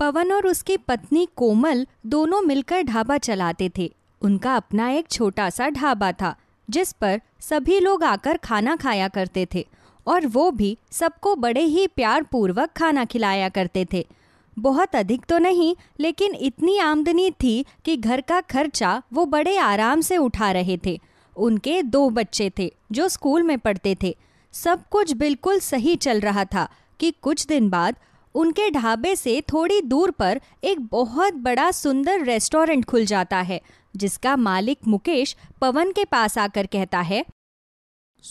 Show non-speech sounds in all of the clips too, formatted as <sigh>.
पवन और उसकी पत्नी कोमल दोनों मिलकर ढाबा चलाते थे उनका अपना एक छोटा सा ढाबा था जिस पर सभी लोग आकर खाना खाया करते थे और वो भी सबको बड़े ही प्यार पूर्वक खाना खिलाया करते थे बहुत अधिक तो नहीं लेकिन इतनी आमदनी थी कि घर का खर्चा वो बड़े आराम से उठा रहे थे उनके दो बच्चे थे जो स्कूल में पढ़ते थे सब कुछ बिल्कुल सही चल रहा था कि कुछ दिन बाद उनके ढाबे से थोड़ी दूर पर एक बहुत बड़ा सुंदर रेस्टोरेंट खुल जाता है जिसका मालिक मुकेश पवन के पास आकर कहता है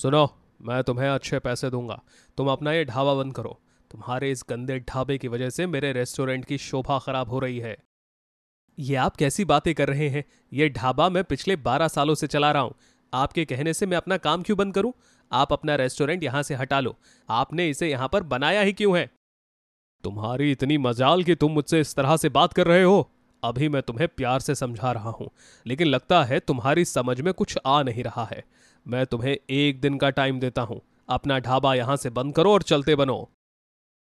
सुनो मैं तुम्हें अच्छे पैसे दूंगा तुम अपना ये ढाबा बंद करो तुम्हारे इस गंदे ढाबे की वजह से मेरे रेस्टोरेंट की शोभा खराब हो रही है ये आप कैसी बातें कर रहे हैं ये ढाबा मैं पिछले बारह सालों से चला रहा हूँ आपके कहने से मैं अपना काम क्यों बंद करूँ आप अपना रेस्टोरेंट यहाँ से हटा लो आपने इसे यहाँ पर बनाया ही क्यों है तुम्हारी इतनी मजाल कि तुम मुझसे इस तरह से बात कर रहे हो अभी मैं तुम्हें प्यार से समझा रहा हूँ लेकिन लगता है तुम्हारी समझ में कुछ आ नहीं रहा है मैं तुम्हें एक दिन का टाइम देता हूँ अपना ढाबा यहाँ से बंद करो और चलते बनो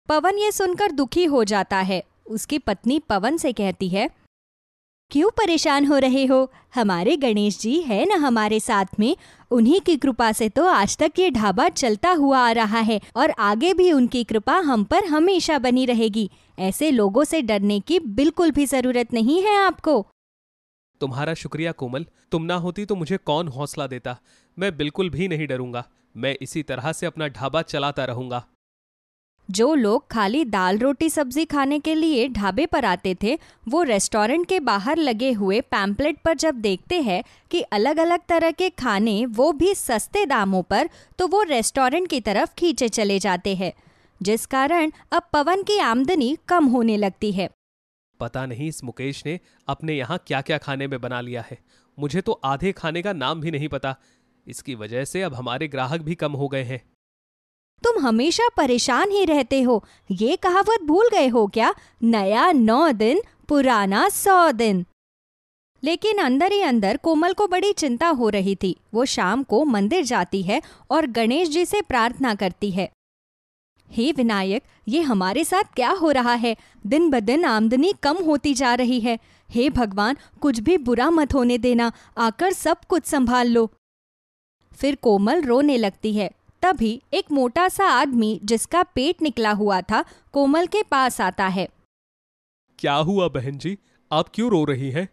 पवन ये सुनकर दुखी हो जाता है उसकी पत्नी पवन से कहती है क्यों परेशान हो रहे हो हमारे गणेश जी है न हमारे साथ में उन्हीं की कृपा से तो आज तक ये ढाबा चलता हुआ आ रहा है और आगे भी उनकी कृपा हम पर हमेशा बनी रहेगी ऐसे लोगों से डरने की बिल्कुल भी जरूरत नहीं है आपको तुम्हारा शुक्रिया कोमल तुम ना होती तो मुझे कौन हौसला देता मैं बिल्कुल भी नहीं डरूंगा मैं इसी तरह से अपना ढाबा चलाता रहूंगा जो लोग खाली दाल रोटी सब्जी खाने के लिए ढाबे पर आते थे वो रेस्टोरेंट के बाहर लगे हुए पैम्पलेट पर जब देखते हैं कि अलग अलग तरह के खाने वो भी सस्ते दामों पर तो वो रेस्टोरेंट की तरफ खींचे चले जाते हैं जिस कारण अब पवन की आमदनी कम होने लगती है पता नहीं इस मुकेश ने अपने यहाँ क्या क्या खाने में बना लिया है मुझे तो आधे खाने का नाम भी नहीं पता इसकी वजह से अब हमारे ग्राहक भी कम हो गए हैं तुम हमेशा परेशान ही रहते हो ये कहावत भूल गए हो क्या नया नौ दिन पुराना सौ दिन लेकिन अंदर ही अंदर कोमल को बड़ी चिंता हो रही थी वो शाम को मंदिर जाती है और गणेश जी से प्रार्थना करती है हे विनायक ये हमारे साथ क्या हो रहा है दिन ब दिन आमदनी कम होती जा रही है हे भगवान कुछ भी बुरा मत होने देना आकर सब कुछ संभाल लो फिर कोमल रोने लगती है तभी एक मोटा सा आदमी जिसका पेट निकला हुआ था कोमल के पास आता है क्या हुआ बहन जी आप क्यों रो रही हैं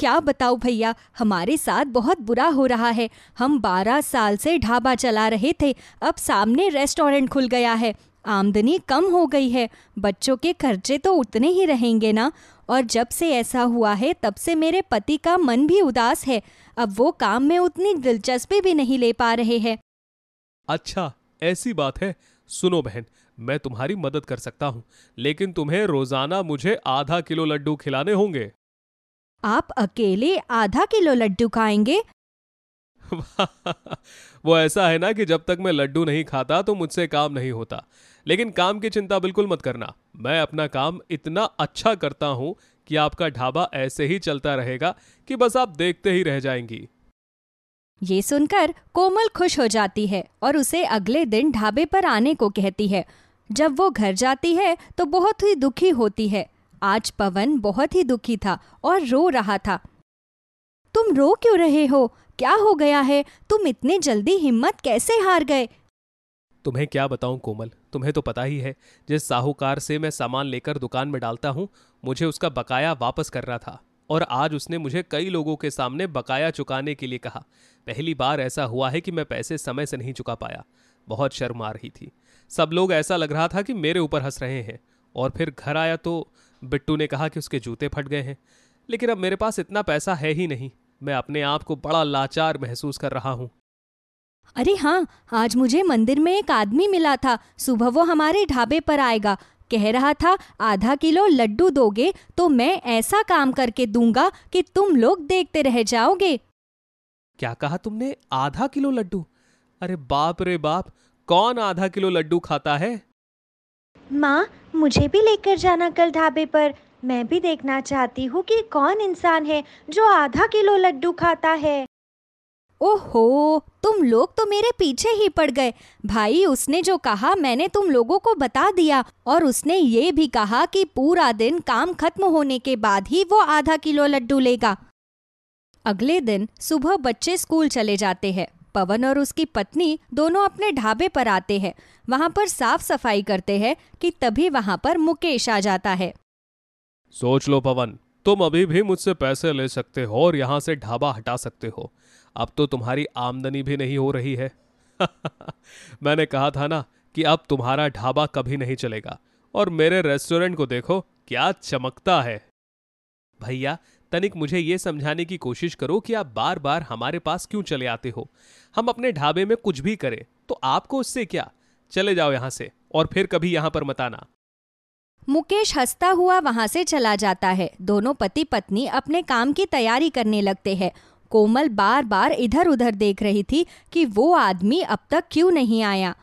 क्या बताओ भैया हमारे साथ बहुत बुरा हो रहा है हम बारह साल से ढाबा चला रहे थे अब सामने रेस्टोरेंट खुल गया है आमदनी कम हो गई है बच्चों के खर्चे तो उतने ही रहेंगे ना और जब से ऐसा हुआ है तब से मेरे पति का मन भी उदास है अब वो काम में उतनी दिलचस्पी भी नहीं ले पा रहे हैं अच्छा ऐसी बात है सुनो बहन मैं तुम्हारी मदद कर सकता हूँ लेकिन तुम्हें रोजाना मुझे आधा किलो लड्डू खिलाने होंगे आप अकेले आधा किलो लड्डू खाएंगे <laughs> वो ऐसा है ना कि जब तक मैं लड्डू नहीं खाता तो मुझसे काम नहीं होता लेकिन काम की चिंता बिल्कुल मत करना मैं अपना काम इतना अच्छा करता हूँ कि आपका ढाबा ऐसे ही चलता रहेगा कि बस आप देखते ही रह जाएंगी ये सुनकर कोमल खुश हो जाती है और उसे अगले दिन ढाबे पर आने को कहती है जब वो घर जाती है तो बहुत ही दुखी होती है आज पवन बहुत ही दुखी था और रो रहा था तुम रो क्यों रहे हो क्या हो गया है तुम इतने जल्दी हिम्मत कैसे हार गए तुम्हें क्या बताऊं कोमल तुम्हें तो पता ही है जिस साहूकार से मैं सामान लेकर दुकान में डालता हूँ मुझे उसका बकाया वापस करना था और आज उसने मुझे कई लोगों के सामने बकाया चुकाने के लिए कहा पहली बार ऐसा हुआ है कि मैं पैसे समय से नहीं चुका पाया बहुत शर्म आ रही थी सब लोग ऐसा लग रहा था कि मेरे ऊपर हंस रहे हैं और फिर घर आया तो बिट्टू ने कहा कि उसके जूते फट गए हैं लेकिन अब मेरे पास इतना पैसा है ही नहीं मैं अपने आप को बड़ा लाचार महसूस कर रहा हूँ अरे हाँ आज मुझे मंदिर में एक आदमी मिला था सुबह वो हमारे ढाबे पर आएगा कह रहा था आधा किलो लड्डू दोगे तो मैं ऐसा काम करके दूंगा कि तुम लोग देखते रह जाओगे क्या कहा तुमने आधा किलो लड्डू अरे बाप रे बाप कौन आधा किलो लड्डू खाता है माँ मुझे भी लेकर जाना कल ढाबे पर मैं भी देखना चाहती हूँ कि कौन इंसान है जो आधा किलो लड्डू खाता है ओहो तुम लोग तो मेरे पीछे ही पड़ गए भाई उसने जो कहा मैंने तुम लोगों को बता दिया और उसने ये भी कहा कि पूरा दिन काम खत्म होने के बाद ही वो आधा किलो लड्डू लेगा अगले दिन सुबह बच्चे स्कूल चले जाते हैं पवन और उसकी पत्नी दोनों अपने ढाबे पर आते हैं वहाँ पर साफ सफाई करते हैं कि तभी वहाँ पर मुकेश आ जाता है सोच लो पवन तुम अभी भी मुझसे पैसे ले सकते हो और यहाँ से ढाबा हटा सकते हो अब तो तुम्हारी आमदनी भी नहीं हो रही है <laughs> मैंने कहा था ना कि अब तुम्हारा ढाबा कभी नहीं चलेगा और मेरे रेस्टोरेंट को देखो क्या चमकता है भैया तनिक मुझे यह समझाने की कोशिश करो कि आप बार बार हमारे पास क्यों चले आते हो हम अपने ढाबे में कुछ भी करें तो आपको उससे क्या चले जाओ यहाँ से और फिर कभी यहाँ पर मताना मुकेश हंसता हुआ वहां से चला जाता है दोनों पति पत्नी अपने काम की तैयारी करने लगते हैं कोमल बार बार इधर उधर देख रही थी कि वो आदमी अब तक क्यों नहीं आया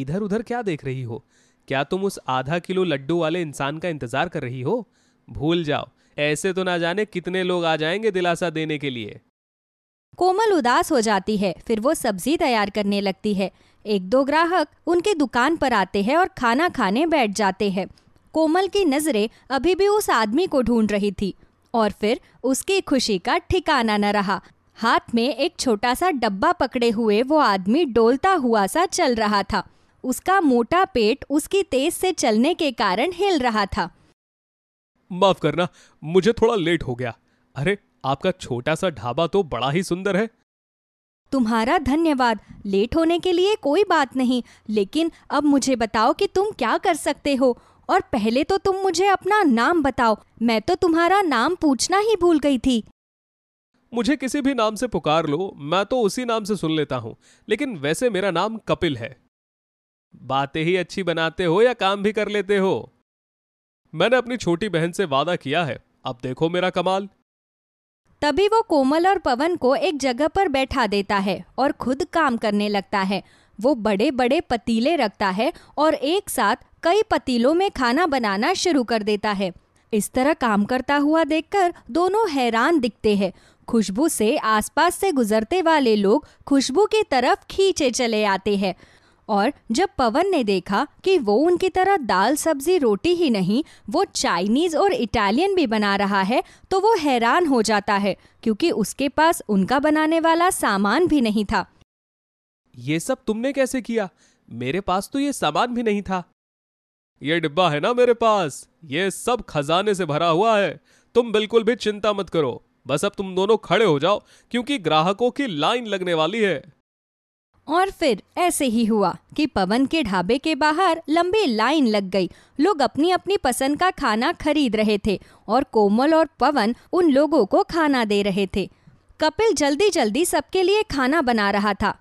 इधर उधर क्या देख रही हो क्या तुम उस आधा किलो लड्डू वाले इंसान का इंतजार कर रही हो भूल जाओ ऐसे तो ना जाने कितने लोग आ जाएंगे दिलासा देने के लिए कोमल उदास हो जाती है फिर वो सब्जी तैयार करने लगती है एक दो ग्राहक उनके दुकान पर आते हैं और खाना खाने बैठ जाते हैं कोमल की नजरें अभी भी उस आदमी को ढूंढ रही थी और फिर उसकी खुशी का ठिकाना न रहा हाथ में एक छोटा सा डब्बा पकड़े हुए वो आदमी डोलता हुआ सा चल रहा था उसका मोटा पेट उसकी तेज से चलने के कारण हिल रहा था माफ करना मुझे थोड़ा लेट हो गया अरे आपका छोटा सा ढाबा तो बड़ा ही सुंदर है तुम्हारा धन्यवाद लेट होने के लिए कोई बात नहीं लेकिन अब मुझे बताओ कि तुम क्या कर सकते हो और पहले तो तुम मुझे अपना नाम बताओ मैं तो तुम्हारा नाम पूछना ही भूल गई थी मुझे किसी भी नाम से पुकार लो मैं तो उसी नाम से सुन लेता हूँ लेकिन वैसे मेरा नाम कपिल है बातें ही अच्छी बनाते हो या काम भी कर लेते हो मैंने अपनी छोटी बहन से वादा किया है अब देखो मेरा कमाल तभी वो कोमल और पवन को एक जगह पर बैठा देता है और खुद काम करने लगता है वो बड़े बड़े पतीले रखता है और एक साथ कई पतीलों में खाना बनाना शुरू कर देता है इस तरह काम करता हुआ देखकर दोनों हैरान दिखते हैं खुशबू से आसपास से गुजरते वाले लोग खुशबू की तरफ खींचे चले आते हैं और जब पवन ने देखा कि वो उनकी तरह दाल सब्जी रोटी ही नहीं वो चाइनीज़ और इटालियन भी बना रहा है तो वो हैरान हो जाता है क्योंकि उसके पास उनका बनाने वाला सामान भी नहीं था ये सब तुमने कैसे किया मेरे पास तो ये सामान भी नहीं था ये डिब्बा है ना मेरे पास ये सब खजाने से भरा हुआ है तुम बिल्कुल भी चिंता मत करो बस अब तुम दोनों खड़े हो जाओ क्योंकि ग्राहकों की लाइन लगने वाली है और फिर ऐसे ही हुआ कि पवन के ढाबे के बाहर लंबी लाइन लग गई लोग अपनी अपनी पसंद का खाना खरीद रहे थे और कोमल और पवन उन लोगों को खाना दे रहे थे कपिल जल्दी जल्दी सबके लिए खाना बना रहा था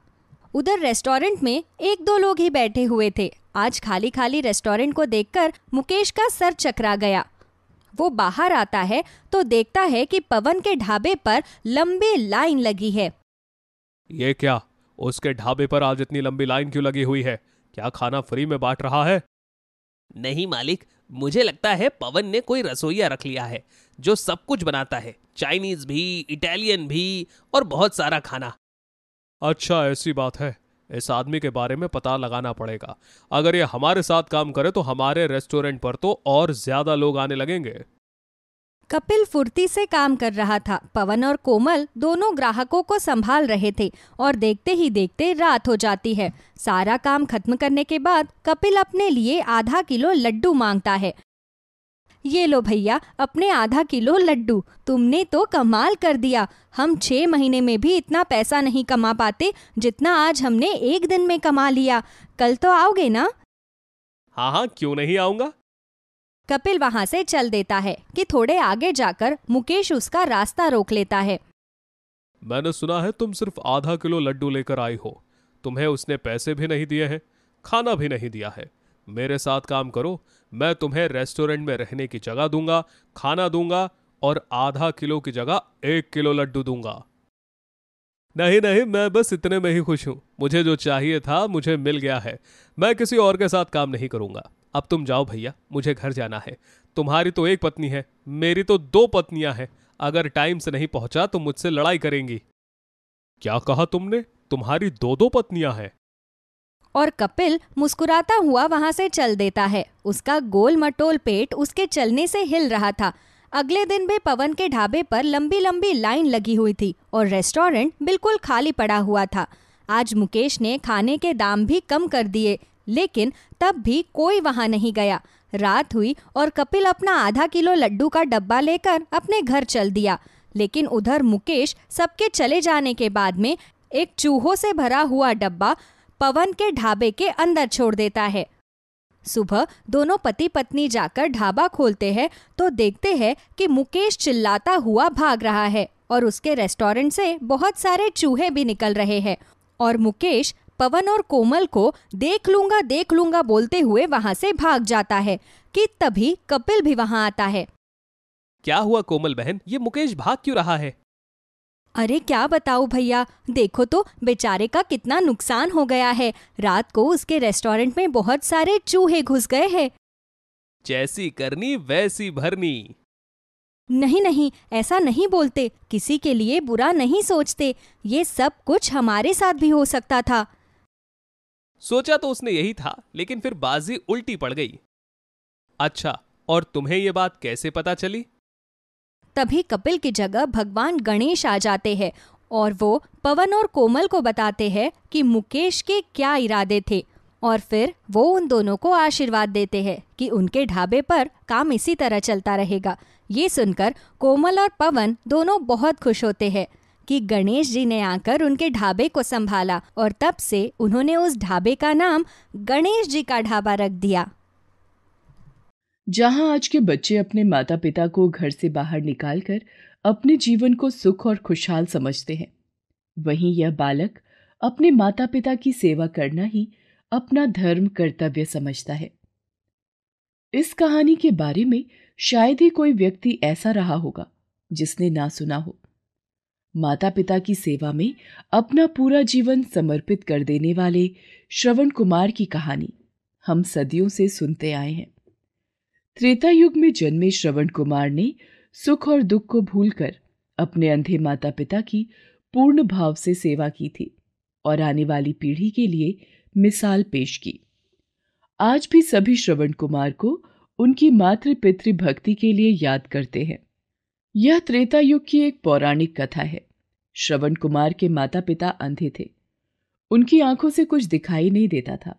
उधर रेस्टोरेंट में एक दो लोग ही बैठे हुए थे आज खाली खाली रेस्टोरेंट को देखकर मुकेश का सर चकरा गया वो बाहर आता है तो देखता है कि पवन के ढाबे पर लंबी लाइन लगी है ये क्या उसके ढाबे पर आज इतनी लंबी लाइन क्यों लगी हुई है क्या खाना फ्री में बांट रहा है नहीं मालिक मुझे लगता है पवन ने कोई रसोईया रख लिया है जो सब कुछ बनाता है चाइनीज भी इटालियन भी और बहुत सारा खाना अच्छा ऐसी बात है इस आदमी के बारे में पता लगाना पड़ेगा अगर ये हमारे साथ काम करे तो हमारे रेस्टोरेंट पर तो और ज्यादा लोग आने लगेंगे कपिल फुर्ती से काम कर रहा था पवन और कोमल दोनों ग्राहकों को संभाल रहे थे और देखते ही देखते रात हो जाती है सारा काम खत्म करने के बाद कपिल अपने लिए आधा किलो लड्डू मांगता है ये लो भैया अपने आधा किलो लड्डू तुमने तो कमाल कर दिया हम छः महीने में भी इतना पैसा नहीं कमा पाते जितना आज हमने एक दिन में कमा लिया कल तो आओगे ना हाँ हाँ क्यों नहीं आऊंगा कपिल वहां से चल देता है कि थोड़े आगे जाकर मुकेश उसका रास्ता रोक लेता है मैंने सुना है तुम सिर्फ आधा किलो लड्डू लेकर आई हो तुम्हें उसने पैसे भी नहीं दिए हैं खाना भी नहीं दिया है मेरे साथ काम करो मैं तुम्हें रेस्टोरेंट में रहने की जगह दूंगा खाना दूंगा और आधा किलो की जगह एक किलो लड्डू दूंगा नहीं नहीं मैं बस इतने में ही खुश हूं मुझे जो चाहिए था मुझे मिल गया है मैं किसी और के साथ काम नहीं करूंगा अब तुम जाओ भैया मुझे घर जाना है तुम्हारी तो एक पत्नी है मेरी तो दो पत्नियां हैं अगर टाइम से नहीं पहुंचा तो मुझसे लड़ाई करेंगी क्या कहा तुमने तुम्हारी दो दो पत्नियां हैं और कपिल मुस्कुराता हुआ वहां से चल देता है उसका गोल मटोल पेट उसके चलने से हिल रहा था अगले दिन भी पवन के ढाबे पर लंबी लंबी लाइन लगी हुई थी और रेस्टोरेंट बिल्कुल खाली पड़ा हुआ था आज मुकेश ने खाने के दाम भी कम कर दिए लेकिन तब भी कोई वहां नहीं गया रात हुई और कपिल अपना आधा किलो लड्डू का डब्बा लेकर अपने घर चल दिया लेकिन उधर मुकेश सबके चले जाने के बाद में एक चूहों से भरा हुआ डब्बा पवन के ढाबे के अंदर छोड़ देता है सुबह दोनों पति पत्नी जाकर ढाबा खोलते हैं तो देखते हैं कि मुकेश चिल्लाता हुआ भाग रहा है और उसके रेस्टोरेंट से बहुत सारे चूहे भी निकल रहे हैं और मुकेश पवन और कोमल को देख लूंगा देख लूंगा बोलते हुए वहां से भाग जाता है कि तभी कपिल भी वहां आता है क्या हुआ कोमल बहन ये मुकेश भाग क्यों रहा है अरे क्या बताऊं भैया देखो तो बेचारे का कितना नुकसान हो गया है रात को उसके रेस्टोरेंट में बहुत सारे चूहे घुस गए हैं जैसी करनी वैसी भरनी नहीं नहीं ऐसा नहीं बोलते किसी के लिए बुरा नहीं सोचते ये सब कुछ हमारे साथ भी हो सकता था सोचा तो उसने यही था लेकिन फिर बाजी उल्टी पड़ गई अच्छा और तुम्हें ये बात कैसे पता चली तभी कपिल की जगह भगवान गणेश आ जाते हैं और वो पवन और कोमल को बताते हैं कि मुकेश के क्या इरादे थे और फिर वो उन दोनों को आशीर्वाद देते हैं कि उनके ढाबे पर काम इसी तरह चलता रहेगा ये सुनकर कोमल और पवन दोनों बहुत खुश होते हैं कि गणेश जी ने आकर उनके ढाबे को संभाला और तब से उन्होंने उस ढाबे का नाम गणेश जी का ढाबा रख दिया जहां आज के बच्चे अपने माता पिता को घर से बाहर निकालकर अपने जीवन को सुख और खुशहाल समझते हैं वहीं यह बालक अपने माता पिता की सेवा करना ही अपना धर्म कर्तव्य समझता है इस कहानी के बारे में शायद ही कोई व्यक्ति ऐसा रहा होगा जिसने ना सुना हो माता पिता की सेवा में अपना पूरा जीवन समर्पित कर देने वाले श्रवण कुमार की कहानी हम सदियों से सुनते आए हैं त्रेता युग में जन्मे श्रवण कुमार ने सुख और दुख को भूलकर अपने अंधे माता पिता की पूर्ण भाव से सेवा की थी और आने वाली पीढ़ी के लिए मिसाल पेश की आज भी सभी श्रवण कुमार को उनकी मातृ पितृ भक्ति के लिए याद करते हैं यह त्रेता युग की एक पौराणिक कथा है श्रवण कुमार के माता पिता अंधे थे उनकी आंखों से कुछ दिखाई नहीं देता था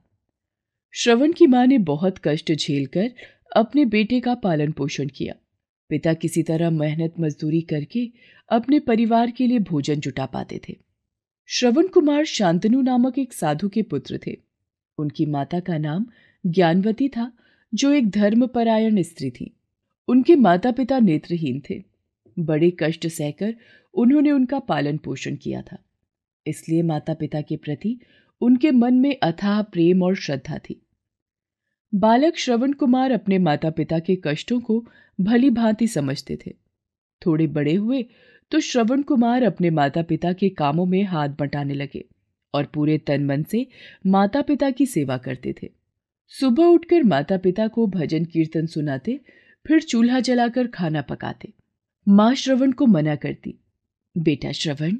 श्रवण की मां ने बहुत कष्ट झेलकर अपने बेटे का पालन पोषण किया पिता किसी तरह मेहनत मजदूरी करके अपने परिवार के लिए भोजन जुटा पाते थे श्रवण कुमार शांतनु नामक एक साधु के पुत्र थे उनकी माता का नाम ज्ञानवती था जो एक धर्मपरायण स्त्री थी उनके माता पिता नेत्रहीन थे बड़े कष्ट सहकर उन्होंने उनका पालन पोषण किया था इसलिए माता पिता के प्रति उनके मन में अथाह प्रेम और श्रद्धा थी बालक श्रवण कुमार अपने माता पिता के कष्टों को भली भांति समझते थे थोड़े बड़े हुए तो श्रवण कुमार अपने माता पिता के कामों में हाथ बंटाने लगे और पूरे तन मन से माता पिता की सेवा करते थे सुबह उठकर माता पिता को भजन कीर्तन सुनाते फिर चूल्हा जलाकर खाना पकाते माँ श्रवण को मना करती बेटा श्रवण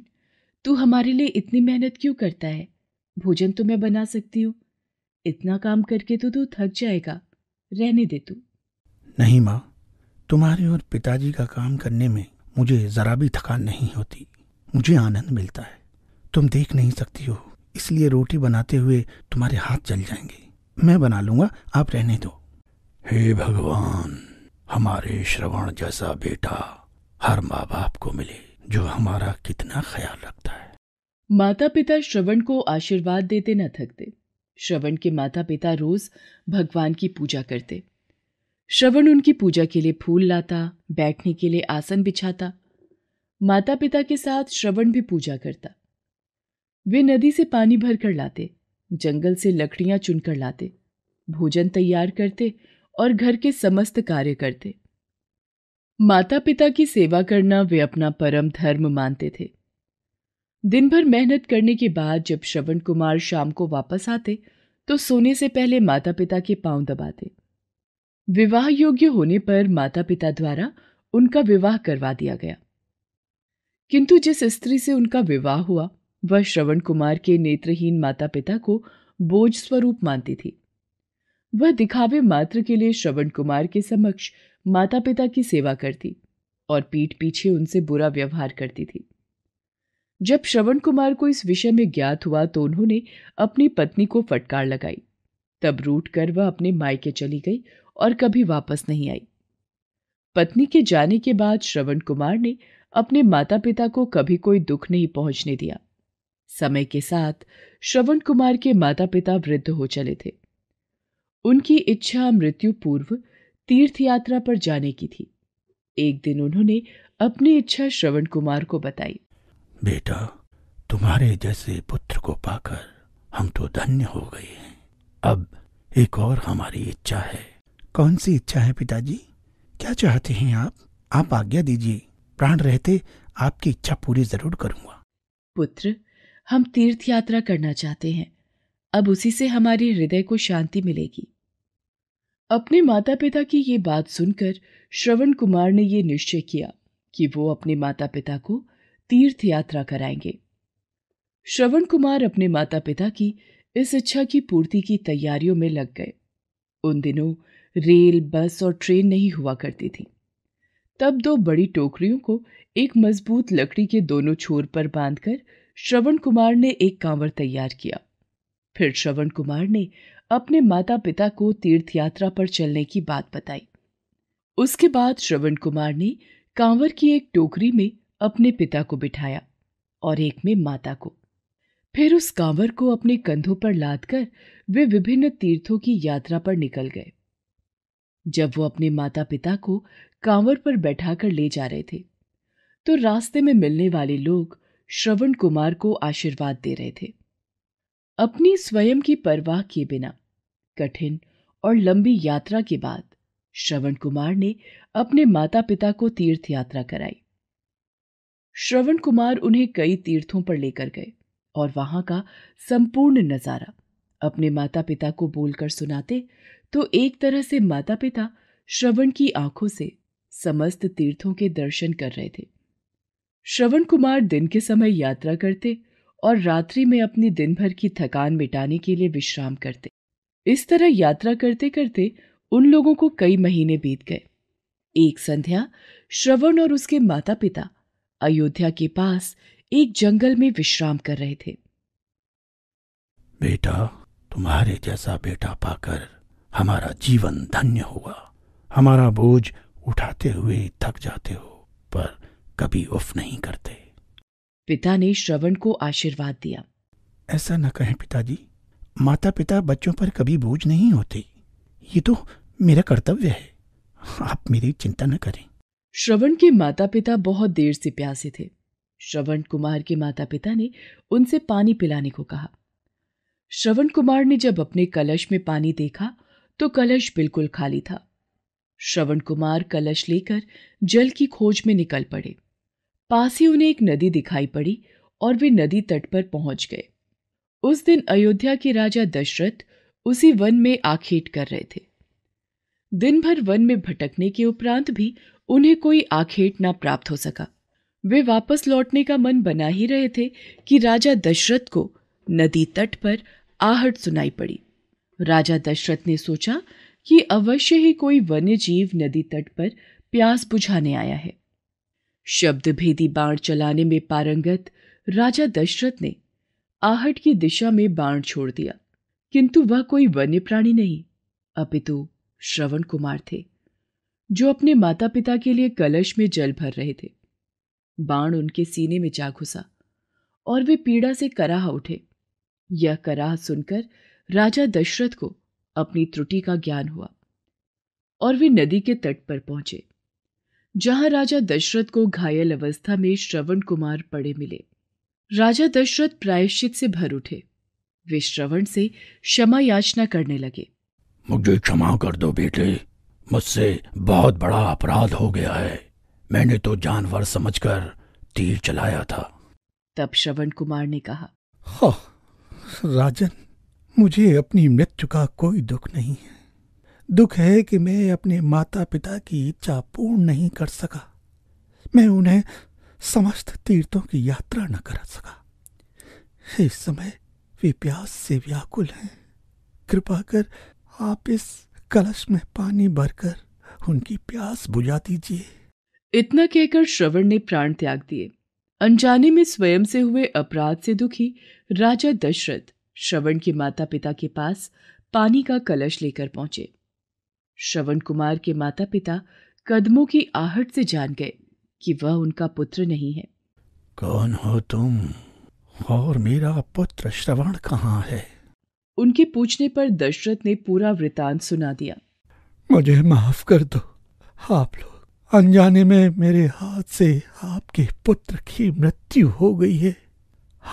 तू हमारे लिए इतनी मेहनत क्यों करता है भोजन तो मैं बना सकती हूँ इतना काम करके तो तू थक जाएगा रहने दे तू नहीं माँ तुम्हारे और पिताजी का काम करने में मुझे जरा भी थकान नहीं होती मुझे आनंद मिलता है तुम देख नहीं सकती हो इसलिए रोटी बनाते हुए तुम्हारे हाथ जल जाएंगे मैं बना लूंगा आप रहने दो हे भगवान हमारे श्रवण जैसा बेटा हर माँ बाप को मिले जो हमारा कितना ख्याल रखता है माता पिता श्रवण को आशीर्वाद देते न थकते श्रवण के माता पिता रोज भगवान की पूजा करते श्रवण उनकी पूजा के लिए फूल लाता बैठने के लिए आसन बिछाता माता पिता के साथ श्रवण भी पूजा करता वे नदी से पानी भर कर लाते जंगल से लकड़ियां चुनकर लाते भोजन तैयार करते और घर के समस्त कार्य करते माता पिता की सेवा करना वे अपना परम धर्म मानते थे दिन भर मेहनत करने के बाद जब श्रवण कुमार शाम को वापस आते तो सोने से पहले माता पिता के पांव दबाते विवाह योग्य होने पर माता पिता द्वारा उनका विवाह करवा दिया गया किंतु जिस स्त्री से उनका विवाह हुआ वह श्रवण कुमार के नेत्रहीन माता पिता को बोझ स्वरूप मानती थी वह दिखावे मात्र के लिए श्रवण कुमार के समक्ष माता पिता की सेवा करती और पीठ पीछे उनसे बुरा व्यवहार करती थी जब श्रवण कुमार को इस विषय में ज्ञात हुआ तो उन्होंने अपनी पत्नी को फटकार लगाई तब रूट कर वह अपने मायके चली गई और कभी वापस नहीं आई पत्नी के जाने के बाद श्रवण कुमार ने अपने माता पिता को कभी कोई दुख नहीं पहुंचने दिया समय के साथ श्रवण कुमार के माता पिता वृद्ध हो चले थे उनकी इच्छा मृत्यु पूर्व तीर्थ यात्रा पर जाने की थी एक दिन उन्होंने अपनी इच्छा श्रवण कुमार को बताई बेटा तुम्हारे जैसे पुत्र को पाकर हम तो धन्य हो गए हैं अब एक और हमारी इच्छा है कौन सी इच्छा है पिताजी क्या चाहते हैं आप आप आज्ञा दीजिए प्राण रहते आपकी इच्छा पूरी जरूर करूंगा पुत्र हम तीर्थ यात्रा करना चाहते हैं अब उसी से हमारे हृदय को शांति मिलेगी अपने माता पिता की ये बात सुनकर श्रवण कुमार ने ये निश्चय किया कि वो अपने माता पिता को तीर्थ यात्रा कराएंगे श्रवण कुमार अपने माता पिता की इस इच्छा की पूर्ति की तैयारियों में लग गए उन दिनों रेल बस और ट्रेन नहीं हुआ करती थी तब दो बड़ी टोकरियों को एक मजबूत लकड़ी के दोनों छोर पर बांधकर श्रवण कुमार ने एक कांवर तैयार किया फिर श्रवण कुमार ने अपने माता पिता को तीर्थ यात्रा पर चलने की बात बताई उसके बाद श्रवण कुमार ने कांवर की एक टोकरी में अपने पिता को बिठाया और एक में माता को फिर उस कांवर को अपने कंधों पर लादकर वे विभिन्न तीर्थों की यात्रा पर निकल गए जब वो अपने माता पिता को कांवर पर बैठाकर ले जा रहे थे तो रास्ते में मिलने वाले लोग श्रवण कुमार को आशीर्वाद दे रहे थे अपनी स्वयं की परवाह किए बिना कठिन और लंबी यात्रा के बाद श्रवण कुमार ने अपने माता पिता को तीर्थ यात्रा कराई श्रवण कुमार उन्हें कई तीर्थों पर लेकर गए और वहां का संपूर्ण नजारा अपने माता पिता को बोलकर सुनाते तो एक तरह से माता पिता श्रवण की आंखों से समस्त तीर्थों के दर्शन कर रहे थे श्रवण कुमार दिन के समय यात्रा करते और रात्रि में अपनी दिन भर की थकान मिटाने के लिए विश्राम करते इस तरह यात्रा करते करते उन लोगों को कई महीने बीत गए एक संध्या श्रवण और उसके माता पिता अयोध्या के पास एक जंगल में विश्राम कर रहे थे बेटा तुम्हारे जैसा बेटा पाकर हमारा जीवन धन्य हुआ हमारा बोझ उठाते हुए थक जाते हो पर कभी उफ नहीं करते पिता ने श्रवण को आशीर्वाद दिया ऐसा न कहें पिताजी माता पिता बच्चों पर कभी बोझ नहीं होते ये तो मेरा कर्तव्य है आप मेरी चिंता न करें श्रवण के माता पिता बहुत देर से प्यासे थे श्रवण कुमार के माता पिता ने उनसे पानी पिलाने को कहा श्रवण कुमार ने जब अपने कलश में पानी देखा तो कलश बिल्कुल खाली था श्रवण कुमार कलश लेकर जल की खोज में निकल पड़े पास ही उन्हें एक नदी दिखाई पड़ी और वे नदी तट पर पहुंच गए उस दिन अयोध्या के राजा दशरथ उसी वन में आखेट कर रहे थे दिन भर वन में भटकने के उपरांत भी उन्हें कोई आखेट ना प्राप्त हो सका वे वापस लौटने का मन बना ही रहे थे कि राजा दशरथ को नदी तट पर आहट सुनाई पड़ी राजा दशरथ ने सोचा कि अवश्य ही कोई वन्य जीव नदी तट पर प्यास बुझाने आया है शब्द भेदी बाण चलाने में पारंगत राजा दशरथ ने आहट की दिशा में बाण छोड़ दिया किंतु वह कोई वन्य प्राणी नहीं अपितु श्रवण कुमार थे जो अपने माता पिता के लिए कलश में जल भर रहे थे बाण उनके सीने में जा घुसा और वे पीड़ा से कराह उठे यह कराह सुनकर राजा दशरथ को अपनी त्रुटि का ज्ञान हुआ और वे नदी के तट पर पहुंचे जहां राजा दशरथ को घायल अवस्था में श्रवण कुमार पड़े मिले राजा दशरथ प्रायश्चित से भर उठे वे श्रवण से क्षमा याचना करने लगे मुझे क्षमा कर दो बेटे मुझसे बहुत बड़ा अपराध हो गया है मैंने तो जानवर समझकर तीर चलाया था तब श्रवण कुमार ने कहा हाँ, राजन मुझे अपनी मृत्यु का कोई दुख नहीं है दुख है कि मैं अपने माता पिता की इच्छा पूर्ण नहीं कर सका मैं उन्हें समस्त तीर्थों की यात्रा न कर सका इस समय वे प्यास से व्याकुल हैं कृपा कर आप इस कलश में पानी भरकर उनकी प्यास बुझा दीजिए इतना कहकर श्रवण ने प्राण त्याग दिए अनजाने में स्वयं से हुए अपराध से दुखी राजा दशरथ श्रवण के माता पिता के पास पानी का कलश लेकर पहुंचे श्रवण कुमार के माता पिता कदमों की आहट से जान गए कि वह उनका पुत्र नहीं है कौन हो तुम और मेरा पुत्र श्रवण कहाँ है उनके पूछने पर दशरथ ने पूरा वृतांत सुना दिया मुझे माफ कर दो आप लोग अनजाने में मेरे हाथ से आपके पुत्र की मृत्यु हो गई है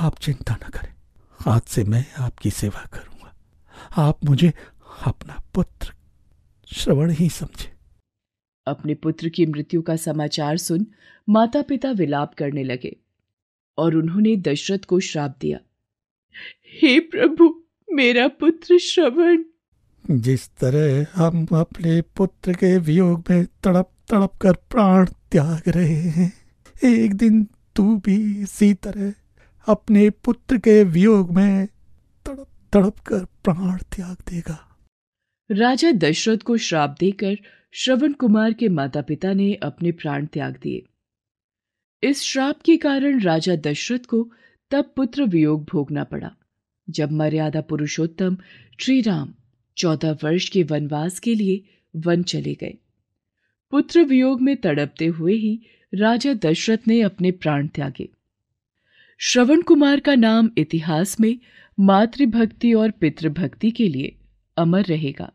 आप चिंता न करें हाथ से मैं आपकी सेवा करूंगा आप मुझे अपना पुत्र श्रवण ही समझे अपने पुत्र की मृत्यु का समाचार सुन माता पिता विलाप करने लगे और उन्होंने दशरथ को श्राप दिया हे प्रभु मेरा पुत्र श्रवण जिस तरह हम अपने पुत्र के वियोग में तड़प तड़प कर प्राण त्याग रहे हैं एक दिन तू भी इसी तरह अपने पुत्र के वियोग में तड़प तड़प कर प्राण त्याग देगा राजा दशरथ को श्राप देकर श्रवण कुमार के माता पिता ने अपने प्राण त्याग दिए इस श्राप के कारण राजा दशरथ को तब पुत्र वियोग भोगना पड़ा जब मर्यादा पुरुषोत्तम श्री राम चौदह वर्ष के वनवास के लिए वन चले गए पुत्र वियोग में तड़पते हुए ही राजा दशरथ ने अपने प्राण त्यागे श्रवण कुमार का नाम इतिहास में मातृभक्ति और पितृभक्ति के लिए अमर रहेगा